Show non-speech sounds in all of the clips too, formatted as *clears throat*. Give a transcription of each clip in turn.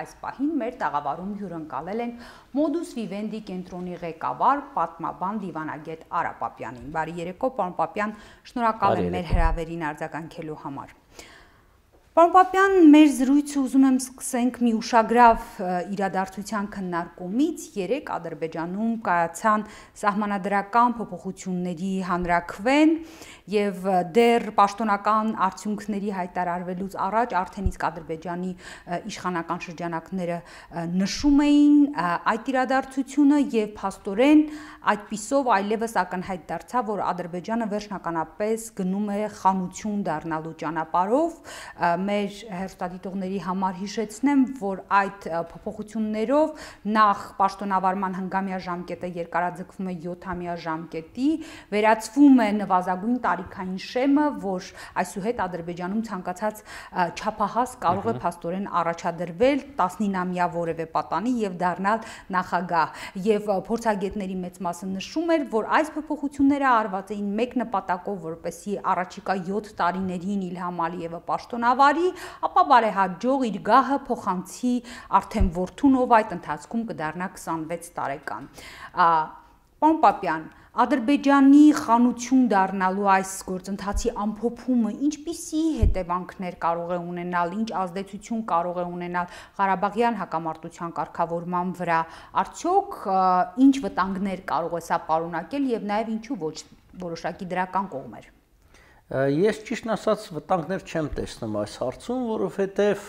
այս պահին մեր տաղավարում հյուրընկալել ենք Modus Vivendi կենտրոնի ղեկավար, պատմաբան Դիվանագետ Արա Պապյանին։ Բարի երեկո, պարոն Պապյան, շնորհակալ եմ մեր հրավերին արձագանքելու համար։ Պարոն Պապյան, մեր զրույցը ուզում եմ սկսենք մի ուշագրավ իրադարձության քննարկումից։ Երեք Ադրբեջանում կայացան սահմանադրական փոփոխությունների հանրակվեն եւ դեռ պաշտոնական արդյունքների հայտարարվելուց առաջ արդեն իսկ Ադրբեջանի իշխանական շրջանակները նշում էին այդ իրադարձությունը եւ փաստորեն այդ պիսով այլևս ակնհայտ դարձավ, որ Ադրբեջանը վերջնականապես գնում է խանություն դառնալու ճանապարհով մեր հերոստատիտողների համար հիշեցնեմ, որ այդ փոփոխություններով նախ պաշտոնավարման հնգամյա ժամկետը երկարաձգվում է 7-ամյա ժամկետի, վերածվում է նվազագույն տարիքային շեմը, որ այսուհետ Ադրբեջանում ցանկացած չափահաս կարող է փաստորեն առաջադրվել 19-ամյա որևէ պատանի եւ դառնալ նախագահ։ Եվ փորձագետների մեծ մասը նշում էր, որ այս փոփոխությունները արված էին մեկ նպատակով, որպեսի առաջիկա 7 տարիներին Իլհամ Ալիևը պաշտոնավարի արի, ապա բարեհաջող իր գահը փոխանցի արդեն Որթունով այդ ընթացքում կդառնա 26 տարեկան։ Պարոն Պապյան, Ադրբեջանի խանություն դառնալու այս գործընթացի ամփոփումը ինչպիսի հետևանքներ կարող է ունենալ, ինչ ազդեցություն կարող է ունենալ Ղարաբաղյան հակամարտության կարգավորման վրա, արդյոք ինչ վտանգներ կարող է սա պարունակել եւ նաեւ ինչու ոչ որոշակի դրական կողմեր։ Ես ճիշտ ասած վտանգներ չեմ տեսնում այս հարցում, որովհետև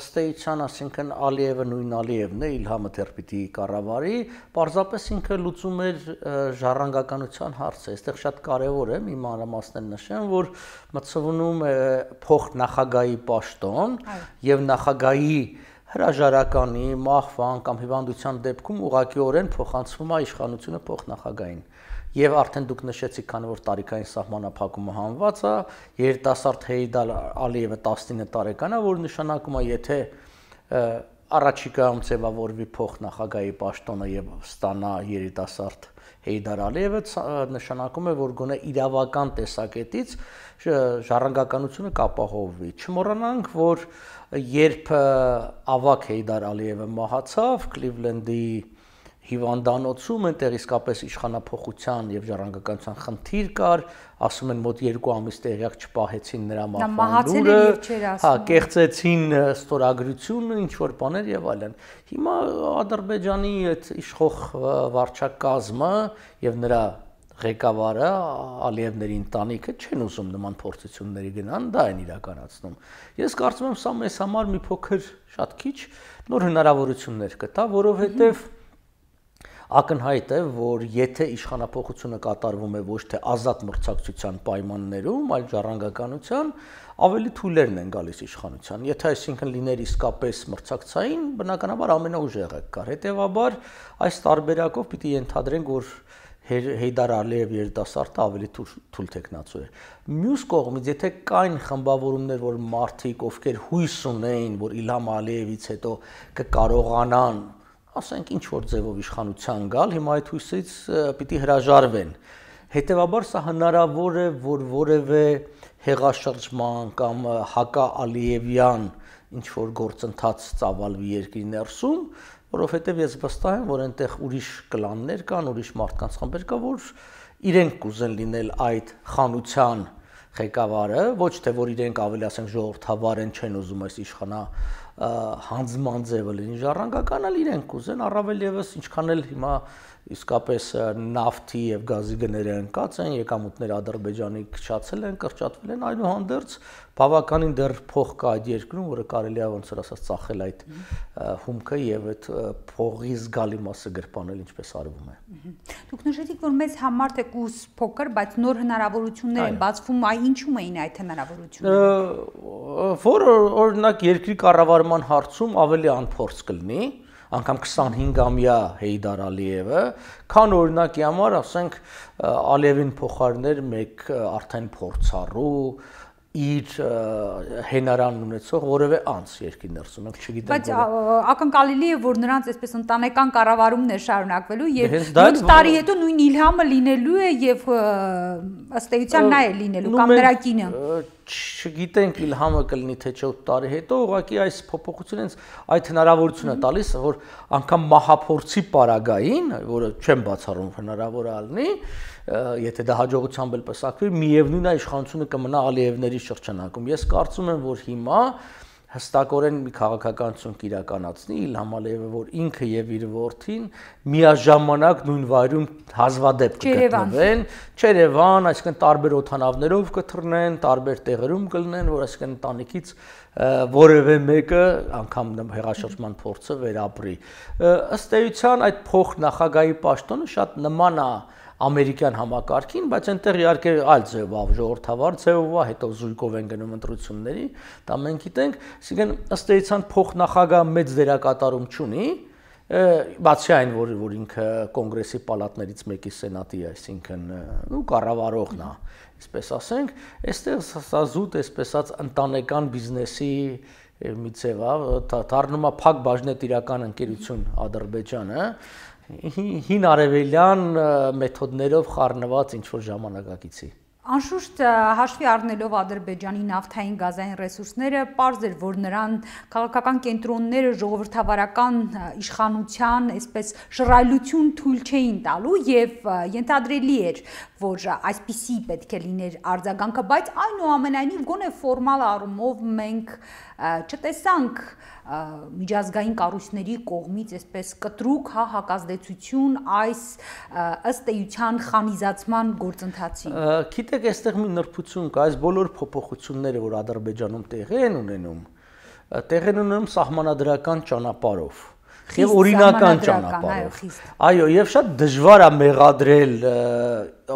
ըստ էության, ասինքն Ալիևը նույն Ալիևն է, Իլհամը դեռ պիտի կառավարի, պարզապես ինքը լուծում էր ժառանգականության հարցը։ Այստեղ շատ կարևոր է իմ առամասն նշեմ, որ մցվում է փող նախագահի պաշտոն եւ նախագահի հրաժարականի, մահվան կամ հիվանդության դեպքում ուղղակիորեն փոխանցվում է իշխանությունը փոխնախագահային եւ արդեն դուք նշեցիք, քանի որ տարիքային սահմանափակումը հանված է, երիտասարդ Հեյդալ Ալիևը 19 տարեկան է, որ նշանակում է, եթե առաջիկայում ձևավորվի փոխնախագահի պաշտոնը եւ ստանա երիտասարդ Հեյդար Ալիևը նշանակում է, որ գոնե իրավական տեսակետից ժառանգականությունը կապահովվի։ Չմոռանանք, որ երբ ավակ Հեյդար Ալիևը մահացավ Կլիվլենդի հիվանդանոցում այնտեղ իսկապես իշխանապողության եւ ժառանգականության խնդիր կար, ասում են մոտ 2 ամիս տեղյակ չպահեցին նրա մահվանդուրը, հա, կեղծեցին ստորագրությունը, ինչ որ բաներ եւ այլն։ Հիմա Ադրբեջանի այդ իշխող վարչակազմը եւ նրա ղեկավարը Ալիևների ընտանիքը չեն ուզում նման փորձությունների գնան, դա են իրականացնում։ Ես կարծում եմ, սա մեզ համար մի փոքր շատ քիչ նոր հնարավորություններ կտա, որովհետև mm -hmm ակնհայտ է, որ եթե իշխանապողությունը կատարվում է ոչ թե ազատ մրցակցության պայմաններում, այլ ժառանգականության, ավելի թույլերն են գալիս իշխանության։ Եթե այսինքն լիներ իսկապես մրցակցային, բնականաբար ամենաուժեղը կար։ Հետևաբար այս տարբերակով պիտի ենթադրենք, որ Հեյդար Ալիև երիտասարդը ավելի թույլ տեխնացու է։ Մյուս կողմից, եթե կային խմբավորումներ, որ մարդիկ, ովքեր հույս ունեին, որ Իլհամ Ալիևից հետո կկարողանան ասենք ինչ որ ձևով իշխանության գալ, հիմա այդ հույսից պիտի հրաժարվեն։ Հետևաբար սա հնարավոր է, որ որևէ հեղաշրջման կամ հակաալիևյան ինչ որ գործընթաց ծավալվի երկրի ներսում, որովհետև ես վստահ եմ, որ այնտեղ ուրիշ կլաններ կան, ուրիշ մարդկանց խմբեր կա, որ իրենք կուզեն լինել այդ խանության ղեկավարը, ոչ թե որ իրենք ավելի ասենք ժողովրդավար են չեն ուզում այս իշխանա հանձման ձևը լինի, ժառանգականը իրենք կուզեն, առավել եւս ինչքան էլ հիմա իսկապես նավթի եւ գազի գները ընկած են, եկամուտները Ադրբեջանի քչացել են, կրճատվել են, այնուհանդերձ բավականին դեռ փող կա այդ երկրում, որը կարելի է ոնց որ ասած ծախել այդ հումքը եւ այդ փողի զգալի մասը գրպանել, ինչպես արվում է։ Դուք նշեցիք, որ մեզ համար թե կուս փոքր, բայց նոր հնարավորություններ են բացվում, այ ինչու էին այդ հնարավորությունները։ Որ օրինակ երկրի կառավարման հարցում ավելի անփորձ կլինի, անգամ 25-ամյա Հեյդար Ալիևը, քան օրինակի համար, ասենք, Ալիևին փոխարներ մեկ արդեն փորձառու իր հենարան ունեցող որևէ անց երկրի ներսում ենք չգիտեմ բայց ակնկալելի է որ նրանց այսպես ընտանեկան կառավարումն է շարունակվելու դե եւ 8 տարի հետո նույն Իլհամը լինելու է եւ ըստ էության նա է լինելու կամ նրա կինը չգիտենք Իլհամը կլինի թե 4 տարի հետո, ուղղակի այս փոփոխությունը հենց այդ հնարավորությունը տալիս, որ անգամ մահափորձի պարագային, որը չեմ բացառում հնարավոր ալնի, եթե դա հաջողությամբ էլ պսակվի, միևնույն է իշխանությունը կմնա Ալիևների շրջանակում։ Ես կարծում եմ, որ հիմա հստակորեն մի քաղաքականություն կիրականացնի իլ համալեւը որ ինքը եւ իր որդին միաժամանակ նույն վայրում հազվադեպ կգտնվեն Չերևան այսինքն տարբեր օթանավներով կթռնեն տարբեր տեղերում կլինեն որ այսինքն տանիքից որևէ մեկը անգամ հեղաշրջման փորձը վերապրի ըստ էության այդ փոխ նախագահի պաշտոնը շատ նման է ամերիկյան համակարգին, բայց այնտեղ իհարկե այլ ձևով, ժողովրդավար ձևով, հետո զույգով են գնում ընտրությունների, դա մենք գիտենք, այսինքն ըստ էության փոխնախագահ մեծ դերակատարում չունի, բացի այն, որ որ ինքը կոնգրեսի պալատներից մեկի սենատի, այսինքն ու կառավարողն է, այսպես ասենք, այստեղ սա զուտ այսպեսած ընտանեկան բիզնեսի մի ձև է, դառնում է փակ բաժնետիրական ընկերություն Ադրբեջանը, հին արևելյան մեթոդներով խառնված ինչ որ ժամանակակիցի։ Անշուշտ հաշվի առնելով Ադրբեջանի նավթային գազային ռեսուրսները, պարզ էր, որ նրան քաղաքական կենտրոնները ժողովրդավարական իշխանության, այսպես շռայլություն թույլ չէին տալու եւ ենթադրելի էր, որ այսպիսի պետք է լիներ արձագանքը, բայց այնուամենայնիվ գոնե ֆորմալ առումով մենք չտեսանք միջազգային կառույցների կողմից այսպես կտրուկ հա հակազդեցություն այս ըստ էության խանիզացման գործընթացին։ Գիտեք, այստեղ մի նրբություն կա, այս բոլոր փոփոխությունները, որ Ադրբեջանում տեղի են ունենում, տեղի են ունենում սահմանադրական ճանապարհով եւ օրինական ճանապարհով։ Այո, եւ շատ դժվար է մեղադրել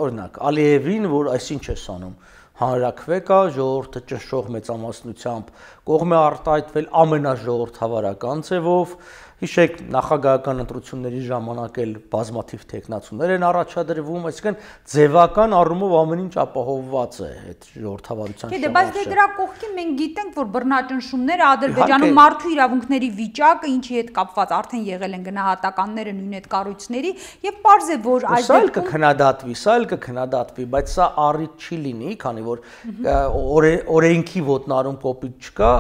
օրինակ Ալիևին, որ այսինչ է սանում հանրակվեկա, ժողովրդը ճշող մեծամասնությամբ կողմ է արտահայտվել ամենաժողովրդավարական ձևով, Հիշեք, նախագահական ընտրությունների ժամանակ էլ բազմաթիվ տեխնացումներ են առաջադրվում, այսինքն ձևական առումով ամեն ինչ ապահովված է այդ ժողովրդավարության շնորհիվ։ Դե բայց դե դրա կողքին մենք գիտենք, որ բռնաճնշումները Ադրբեջանում մարդու իրավունքների վիճակը, ինչի հետ կապված արդեն եղել են գնահատականները նույն այդ կառույցների եւ པարզ է որ այս դեպքում կքնադատվի, սա էլ կքնադատվի, բայց սա առիթ չի լինի, քանի որ օրենքի ոտնարում կոպիտ չկա,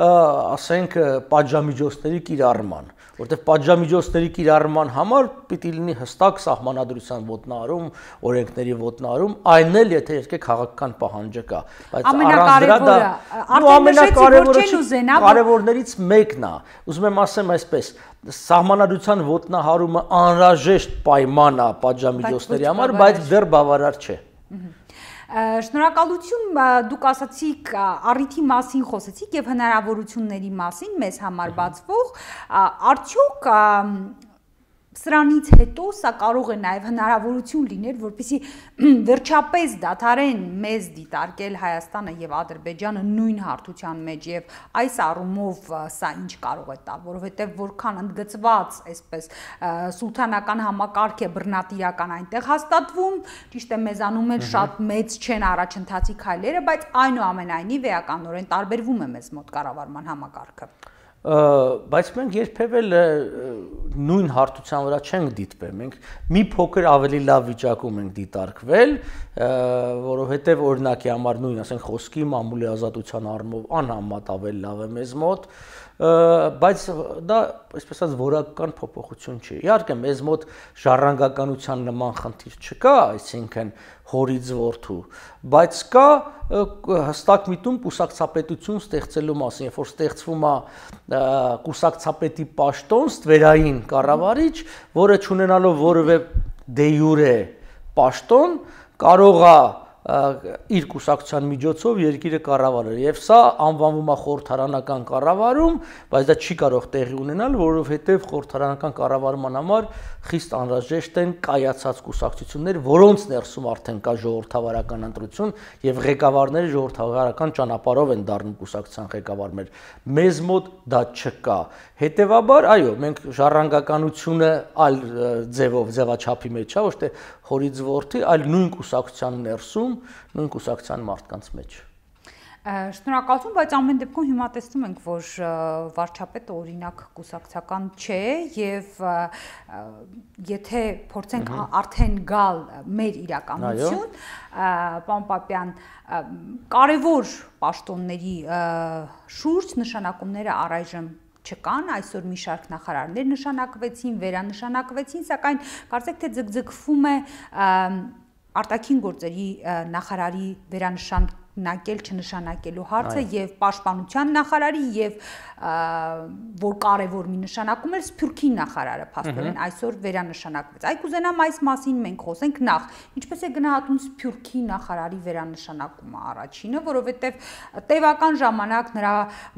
ասենք պատժամիջոցների կիրառման որտեղ պատժամիջոցների կիրառման համար պիտի լինի հստակ սահմանադրության ոտնարում, օրենքների ոտնարում, այն էլ եթե երկե քաղաքական պահանջը կա, բայց առանց դրա դա ամենակարևորը կարևորներից մեկն է։ Ուզում եմ ասեմ այսպես, սահմանադրության ոտնահարումը անհրաժեշտ պայման է պատժամիջոցների համար, բայց դեռ բավարար չէ։ Ահա Շնորհակալություն դուք ասացիք առիթի մասին խոսեցիք եւ հնարավորությունների մասին մեզ համար բացվող արդյոք սրանից հետո սա կարող է նաև հնարավորություն լինել, որպեսի *clears throat* վերջապես դադարեն մեզ դիտարկել Հայաստանը եւ Ադրբեջանը նույն հարթության մեջ եւ այս առումով սա ինչ կարող է տալ, որովհետեւ որքան ընդգծված այսպես սուլթանական համակարգ է բռնատիրական այնտեղ հաստատվում, ճիշտ է մեզանում էլ շատ մեծ չեն առաջընթացի քայլերը, բայց այնուամենայնիվ էականորեն տարբերվում է մեզ մոտ կառավարման համակարգը բայց մենք երբևէ նույն հարթության վրա չենք դիտվել։ Մենք մի փոքր ավելի լավ վիճակում ենք դիտարկվել, որովհետև օրինակի համար նույն, ասենք, խոսքի մամուլի ազատության առումով անհամատավել լավ է մեզ մոտ, բայց դա, այսպես ասած, որակական փոփոխություն չի։ Իհարկե, մեզ մոտ ժառանգականության նման խնդիր չկա, այսինքն հորից որդու, բայց կա հստակ միտում կուսակցապետություն ստեղծելու մասին, երբ որ ստեղծվում է կուսակցապետի պաշտոն, ստվերային կառավարիչ, որը ճանենալով որևէ դե յուրե պաշտոն կարող է իր կուսակցության միջոցով երկիրը կառավարել։ Եվ սա անվանվում է խորհրդարանական կառավարում, բայց դա չի կարող տեղի ունենալ, որովհետև խորհրդարանական կառավարման համար խիստ անհրաժեշտ են կայացած կուսակցություններ, որոնց ներսում արդեն կա ժողովրդավարական ընտրություն եւ ղեկավարները ժողովրդավարական ճանապարհով են դառնում կուսակցության ղեկավարներ։ Մեզ մոտ դա չկա։ Հետևաբար, այո, մենք ժառանգականությունը այլ ձևով, ձևաչափի մեջ, հա, ոչ թե խորից ворթի, այլ նույն կուսակցության ներսում, նույն կուսակցության մարդկանց մեջ։ Շնորհակալություն, բայց ամեն դեպքում հիմա տեսնում ենք, որ վարչապետը օրինակ կուսակցական չէ եւ եթե փորձենք արդեն գալ մեր իրականություն, պարոն Պապյան, կարևոր պաշտոնների շուրջ նշանակումները առայժմ չկան, այսօր մի շարք նախարարներ նշանակվեցին, վերանշանակվեցին, սակայն կարծեք թե ձգձգվում է արտաքին գործերի նախարարի վերանշան նակել չնշանակելու հարցը եւ պաշտպանության նախարարի եւ որ կարեւոր մի նշանակում էր Սփյուռքի նախարարը փաստորեն այսօր վերանշանակվեց։ Այ կուզենամ այս մասին մենք խոսենք նախ, ինչպես է գնահատում Սփյուռքի նախարարի վերանշանակումը առաջինը, որովհետեւ տևական ժամանակ նրա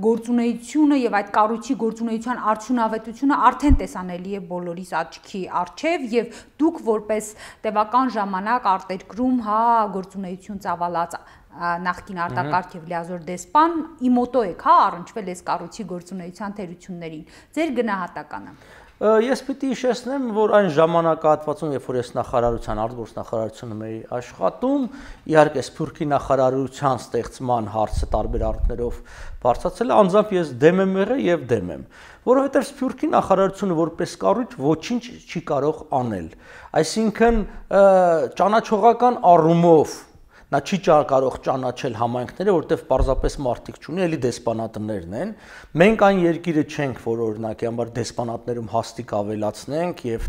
գործունեությունը եւ այդ կառույցի գործունեության արդյունավետությունը արդեն տեսանելի է բոլորիս աչքի առջև եւ դուք որպես տևական ժամանակ արտերկրում հա գործունեություն ծավալած նախկին արտակարգ եւ լիազոր դեսպան իմոտո եք, հա, առնչվել այս կառույցի գործունեության թերություններին։ Ձեր գնահատականը։ Ես պիտի հիշեցնեմ, որ այն ժամանակահատվածում, երբ որ ես նախարարության արտգործնախարարությունում էի աշխատում, իհարկե Սփյուռքի նախարարության ստեղծման հարցը տարբեր առումներով բարձացել է, անձամբ ես դեմ եմ եղել եւ դեմ եմ, որովհետեւ Սփյուռքի նախարարությունը որպես կառույց ոչինչ չի կարող անել։ Այսինքն ճանաչողական առումով նա չի կարող ճանաչել համայնքները, որտեղ պարզապես մարդիկ չունի, էլի դեսպանատներն են։ Մենք այն երկիրը չենք, որ օրինակի համար դեսպանատներում հաստիկ ավելացնենք եւ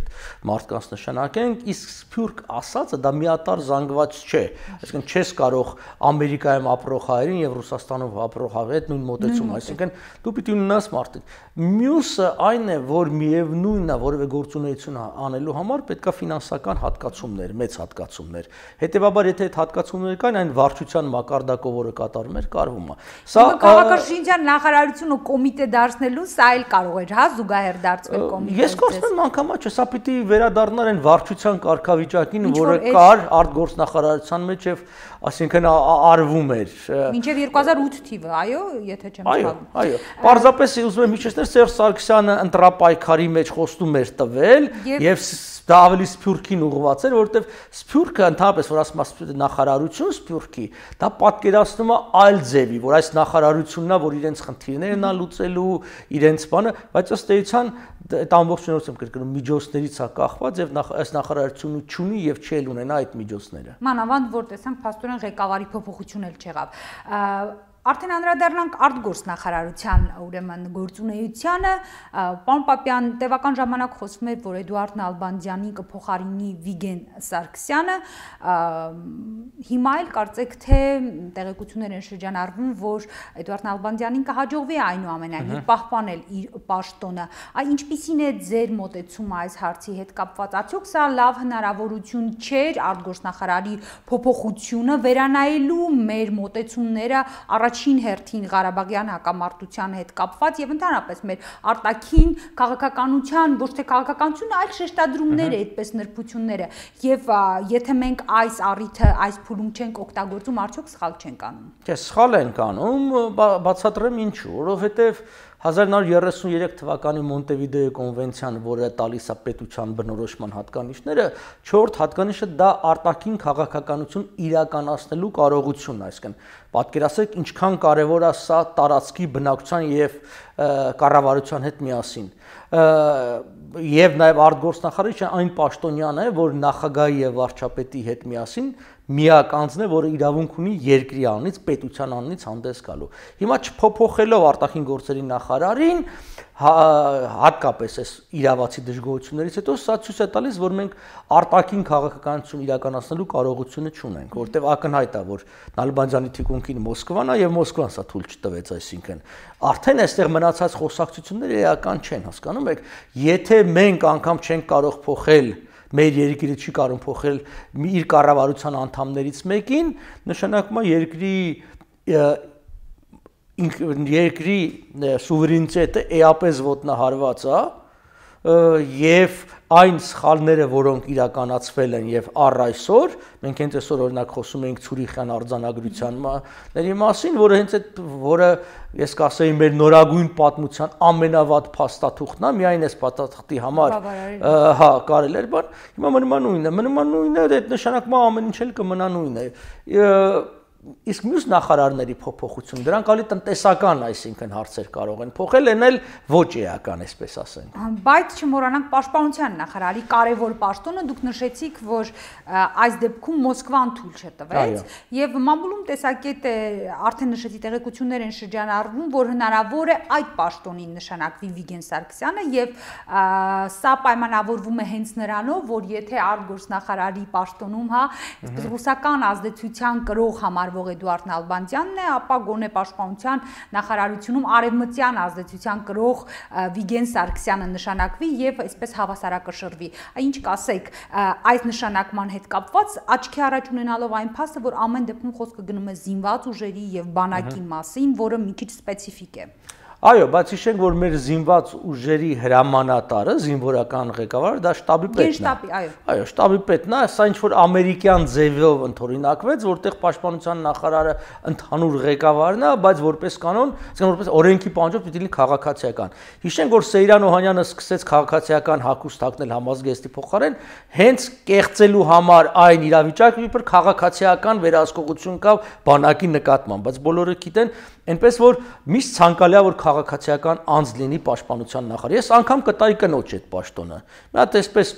մարդկանց նշանակենք, իսկ Սփյուռք ասածը դա միատար զանգված չէ։ Այսինքն չես կարող Ամերիկայում ապրող հայերին եւ Ռուսաստանում ապրող հայերի հետ նույն մոտեցումը, այսինքն դու պիտի ունենաս մարդիկ։ Մյուսը այն է, որ միևնույնն է, որևէ գործունեություն անելու համար պետքա ֆինանսական հատկացումներ, մեծ հատկացումներ։ Հետևաբար, եթե այդ հատկացումները գործողություններ կան, այն վարչության մակարդակով, որը կատարում էր, կարվում է։ Սա Քաղաքաշինության նախարարությունը կոմիտե դարձնելու սա էլ կարող էր, հա, զուգահեռ դարձնել կոմիտե։ Ես կարծում եմ անգամա չէ, սա պիտի վերադառնար այն վարչության կարգավիճակին, որը կար արտգործնախարարության մեջ եւ ասենքն արվում էր։ Մինչև 2008 թիվը, այո, եթե չեմ սխալվում։ Այո, այո։ Պարզապես ուզում եմ հիշեցնել Սերժ Սարգսյանը ընտրապայքարի մեջ խոստում էր տվել եւ դա ավելի սփյուրքին ուղղված էր, որովհետեւ սփյուրքը ընդհանրապես որ ասում է նախարարություն իշխանություն Սփյուռքի, դա պատկերացնում է այլ ձևի, որ այս նախարարությունն է, որ իրենց խնդիրներն է լուծելու, իրենց բանը, բայց ըստ էության այդ ամբողջ նորից եմ կրկնում միջոցներից է կախված եւ այս նախարարությունը չունի եւ չի էլ ունենա այդ միջոցները։ Մանավանդ որ տեսանք Փաստորեն ղեկավարի փոփոխություն էլ չեղավ։ Արդեն անդրադառնանք արտգործնախարարության ուրեմն գործունեությանը։ Պարոն Պապյան, տևական ժամանակ խոսվում էր, որ Էդուարդ Նալբանդյանի կփոխարինի Վիգեն Սարգսյանը։ Հիմա էլ կարծեք թե տեղեկություններ են շրջանառվում, որ Էդուարդ Նալբանդյանին կհաջողվի այնուամենայնիվ պահպանել իր պաշտոնը։ Այ ինչպիսին է ձեր մտածումը այս հարցի հետ կապված։ Արդյոք սա լավ հնարավորություն չէ արտգործնախարարի փոփոխությունը վերանայելու մեր մտածումները առաջ առաջին հերթին Ղարաբաղյան հակամարտության հետ կապված եւ ընդհանրապես մեր արտաքին քաղաքականության ոչ թե քաղաքականությունը, այլ շեշտադրումները, այդպես նրբությունները եւ եթե մենք այս առիթը, այս փուլում չենք օգտագործում, արդյոք սխալ չենք անում։ Չէ, սխալ ենք անում, բացատրեմ ինչու, որովհետեւ 1933 թվականի Մոնտեվիդեոյի կոնվենցիան, որը տալիս է պետության բնորոշման հատկանիշները, 4 հատկանիշը դա արտաքին քաղաքականություն իրականացնելու կարողությունն է, այսինքն պատկերացեք ինչքան կարևոր է սա տարածքի բնակչության եւ կառավարության հետ միասին եւ նաեւ արտգործնախարարիչը այն պաշտոնյանն է, որ նախագահի եւ վարչապետի հետ միասին միակ անձն է, որը իրավունք ունի երկրի անունից, պետության անունից հանդես գալու։ Հիմա չփոփոխելով արտաքին գործերի նախարարին, հա, հատկապես այս իրավացի դժգոհություններից հետո սա ցույց է տալիս, որ մենք արտաքին քաղաքականություն իրականացնելու կարողությունը չունենք, որտեղ ակնհայտ է, որ Նալբանդյանի թիկունքին Մոսկվան է եւ Մոսկվան սա թույլ չտվեց, այսինքն արդեն այստեղ մնացած խոսակցությունները էական չեն, հասկանում եք, եթե մենք անգամ չենք կարող փոխել մեր երկիրը չի կարող փոխել իր կառավարության անդամներից մեկին, նշանակում է երկրի երկրի սուվերենիտետը էապես ոտնահարված է, հա եւ այն սխալները, որոնք իրականացվել են եւ առ այսօր, մենք հենց այսօր օրինակ խոսում ենք Ցուրիխյան արձանագրության ների մասին, որը հենց այդ որը ես կասեի մեր նորագույն պատմության ամենավատ փաստաթուղթն է, միայն այս փաստաթղթի համար հա կարել էր բան։ Հիմա մնման նույնն է, մնման նույնն է, այդ նշանակումը ամեն ինչ էլ կմնա նույնն է իսկ մյուս նախարարների փոփոխություն դրանք ալի տնտեսական, այսինքն հարցեր կարող են փոխել, են էլ ոչ էական, այսպես ասենք։ Բայց չմոռանանք պաշտպանության նախարարի կարևոր պաշտոնը, դուք նշեցիք, որ այս դեպքում Մոսկվան թույլ չտվեց, եւ մամուլում տեսակետ է արդեն նշեցի տեղեկություններ են շրջանառվում, որ հնարավոր է այդ պաշտոնին նշանակվի Վիգեն Սարգսյանը եւ սա պայմանավորվում է հենց նրանով, որ եթե արտգործնախարարի պաշտոնում, հա, ռուսական ազդեցության կրող համար գտնվող Էդուարդ Նալբանդյանն է, ապա գոնե պաշտպանության նախարարությունում արևմտյան ազդեցության գրող Վիգեն Սարգսյանը նշանակվի եւ այսպես հավասարակշռվի։ Ինչ կասեք այս նշանակման հետ կապված աչքի առաջ ունենալով այն փաստը, որ ամեն դեպքում խոսքը գնում է զինված ուժերի եւ բանակի մասին, որը մի քիչ սպეციფიկ է։ Ա Այո, բայց հիշենք, որ մեր զինված ուժերի հրամանատարը, զինվորական ղեկավարը դա շտաբի պետն է։ Գերշտաբի, այո։ Այո, շտաբի պետն է, սա ինչ որ ամերիկյան ձևով ընթորինակվեց, որտեղ պաշտպանության նախարարը ընդհանուր ղեկավարն է, բայց որպես կանոն, այսինքն որպես օրենքի պահանջով պիտի լինի քաղաքացիական։ Հիշենք, որ Սեյրան Օհանյանը սկսեց քաղաքացիական հակուստ ակնել համազգեստի փոխարեն, հենց կեղծելու համար այն իրավիճակը, որ քաղաքացիական վերահսկողություն կա բանակի նկատմամբ, բայց բոլորը գիտեն, Էնպես որ միշտ ցանկալիա որ քաղաքացիական անձ լինի պաշտպանության նախարար։ Ես անգամ կտայի կնոջ այդ պաշտոնը։ Մի հատ այսպես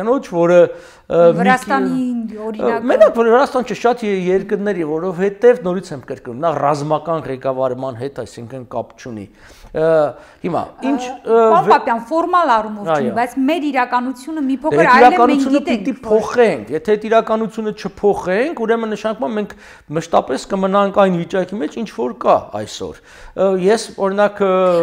կնոջ, որը Վրաստանի օրինակ Մենակ Վրաստան չէ, շատ երկրների, որովհետև նորից եմ կրկնում, նա ռազմական ղեկավարման հետ, այսինքն կապ չունի։ Հիմա ինչ Պապապյան ֆորմալ առումով չի, բայց մեր իրականությունը մի փոքր դե այլ է, մենք գիտենք։ Պիտի փոխենք, եթե այդ իրականությունը չփոխենք, ուրեմն նշանակում մենք մշտապես կմնանք այն վիճակի մեջ, ինչ որ կա այսօր։ Ես օրինակ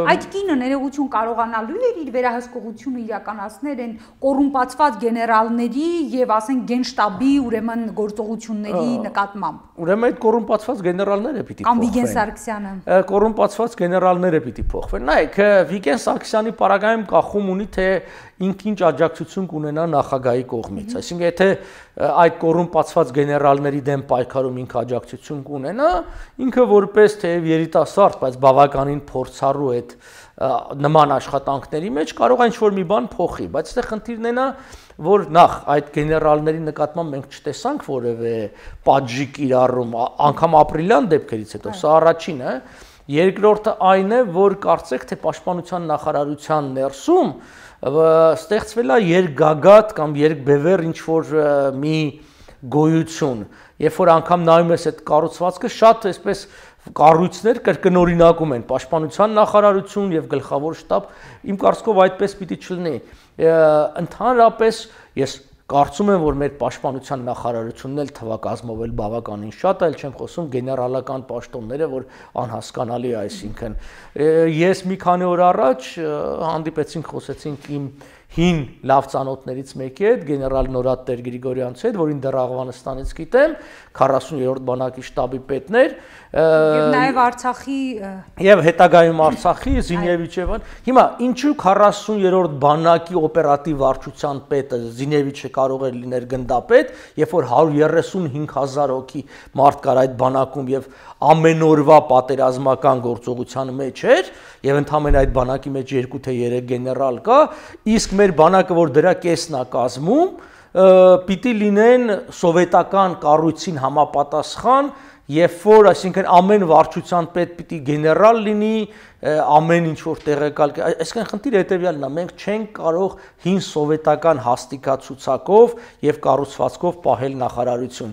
այդ կինը ներողություն կարողանալու էր իր վերահսկողությունը իրականացնել այն կոռումպացված գեներալների եւ ասենք գենշտաբի ուրեմն գործողությունների նկատմամբ։ Ուրեմն այդ կոռումպացված գեներալները պիտի փոխվեն։ Կամ Վիգեն Սարգսյանը։ Կոռումպացված գեներալները պիտի փոխվեն։ Նայեք, Վիգեն Սարգսյանի պարագայում կախում ունի թե ինքինչ աջակցություն կունենա նախագահի կողմից։ Այսինքն եթե այդ կոռումպացված գեներալների դեմ պայքարում ինքը աջակցություն կունենա, ինքը որպես թեև երիտասարդ, բայց բավականին փորձառու այդ նման աշխատանքների մեջ կարող է ինչ-որ մի բան փոխի, բայց այստեղ խնդիրն է նա, որ նախ այդ գեներալների նկատմամբ մենք չտեսանք որևէ պատժիկ իրարում, անգամ ապրիլյան դեպքերից հետո, սա առաջինը, երկրորդը այն է, որ կարծեք թե պաշտպանության նախարարության ներսում ստեղծվել է երգագատ կամ երգբևեր ինչ որ մի գոյություն, երբ որ անգամ նայում ես այդ կառուցվածքը, շատ այսպես կառույցներ կրկնօրինակում են պաշտպանության նախարարություն եւ գլխավոր շտաբ, իմ կարծիքով այդպես պիտի չլինի ընդհանրապես ես Կարծում եմ, որ մեր պաշտպանության նախարարությունն էլ թվակազմով էլ բավականին շատ է, չեմ խոսում գեներալական պաշտոնները, որ անհասկանալի է, այսինքն ես մի քանի օր առաջ հանդիպեցինք, խոսեցինք իմ հին լավ ծանոթներից մեկի հետ, գեներալ Նորատեր Գրիգորյանցի հետ, որին դեռ Աղվանստանից գիտեմ, 40-րդ բանակի շտաբի պետն էր։ Եվ նաև Արցախի եւ հետագայում Արցախի Զինևիչևան։ Հիմա ինչու 40-րդ բանակի օպերատիվ վարչության պետը Զինևիչը կարող էր լինել գնդապետ, երբ որ 135000 հոգի մարդ կար այդ բանակում եւ ամեն օրվա պատերազմական գործողության մեջ էր եւ ընդհանրապես այդ բանակի մեջ 2 թե 3 գեներալ կա, իսկ մեր բանակը, որ դրա կեսն է կազմում, պիտի լինեն սովետական կառույցին համապատասխան երբ որ, այսինքն ամեն վարչության պետ պիտի գեներալ լինի, ամեն ինչ որ տեղեկալ, այսինքն խնդիրը հետեւյալն է, մենք չենք կարող հին սովետական հաստիկացուցակով եւ կառուցվածքով պահել նախարարություն։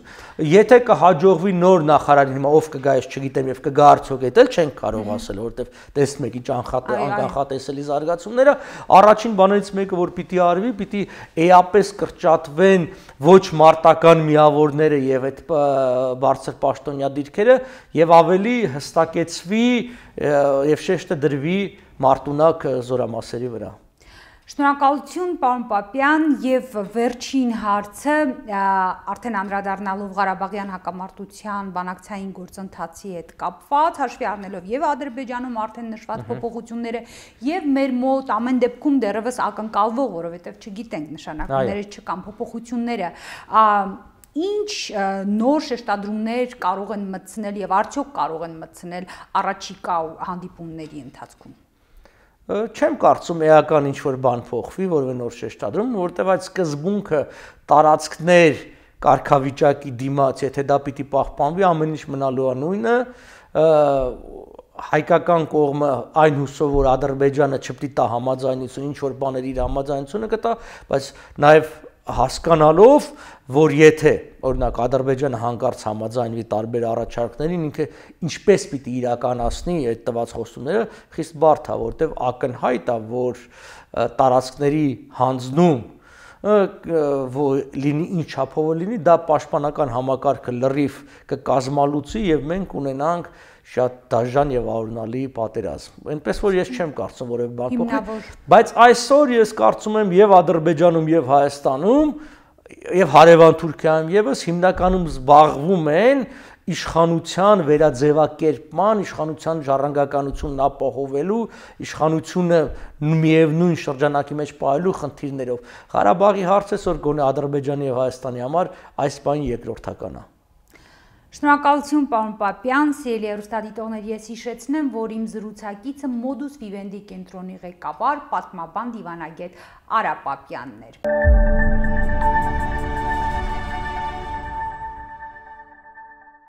Եթե կհաջողվի նոր նախարարին հիմա ով կգա, ես չգիտեմ, եւ կգա արդյոք էդ էլ չենք կարող ասել, որովհետեւ տեսնեք ինչ անխատ անկանխատեսելի զարգացումները, առաջին բաներից մեկը որ պիտի արվի, պիտի էապես կրճատվեն ոչ մարտական միավորները եւ այդ բարձր պաշտոնյա բանյադիրքերը եւ ավելի հստակեցվի եւ շեշտը դրվի մարտունակ զորամասերի վրա։ Շնորհակալություն պարոն Պապյան եւ վերջին հարցը արդեն անդրադառնալով Ղարաբաղյան հակամարտության բանակցային գործընթացի հետ կապված հաշվի առնելով եւ Ադրբեջանում արդեն նշված փոփոխությունները եւ մեր մոտ ամեն դեպքում դեռևս ակնկալվող, որովհետեւ չգիտենք նշանակումները չկան փոփոխությունները ինչ նոր շեշտադրումներ կարող են մտցնել եւ արդյոք կարող են մտցնել առաջիկա հանդիպումների ընթացքում չեմ կարծում էական ինչ որ բան փոխվի, որևէ նոր շեշտադրում, որտեվ այդ սկզբունքը տարածքներ կարգավիճակի դիմաց, եթե դա պիտի պահպանվի, ամեն ինչ մնալու է նույնը, հայկական կողմը այն հուսով որ Ադրբեջանը չպետք է տա համաձայնություն, ինչ որ բաներ իր համաձայնությունը կտա, բայց նաև հասկանալով, որ եթե օրինակ Ադրբեջանը հանկարծ համաձայնվի տարբեր առաջարկներին, ինքը ինչպես պիտի իրականացնի այդ տված խոստումները, խիստ բարդ է, որտեվ ակնհայտ է, որ տարածքների հանձնում որ լինի ինչ չափով լինի, դա պաշտպանական համակարգը լրիվ կկազմալուծի եւ մենք ունենանք շատ դաժան եւ արունալի պատերազմ։ Էնպես որ ես չեմ կարծում որևէ բան փոխի, բայց այսօր ես կարծում եմ եւ Ադրբեջանում եւ Հայաստանում եւ հարևան Թուրքիայում եւս հիմնականում զբաղվում են իշխանության վերաձևակերպման, իշխանության ժառանգականությունն ապահովելու, իշխանությունը միևնույն շրջանակի մեջ պահելու խնդիրներով։ Ղարաբաղի հարցը սոր գոնե Ադրբեջանի եւ Հայաստանի համար այս բանի երկրորդական է։ Շնորհակալություն պարոն Պապյան, սիրելի հեռուստադիտողներ, ես հիշեցնեմ, որ իմ զրուցակիցը Modus Vivendi կենտրոնի ղեկավար, պատմաբան Դիվանագետ Արա Պապյանն էր։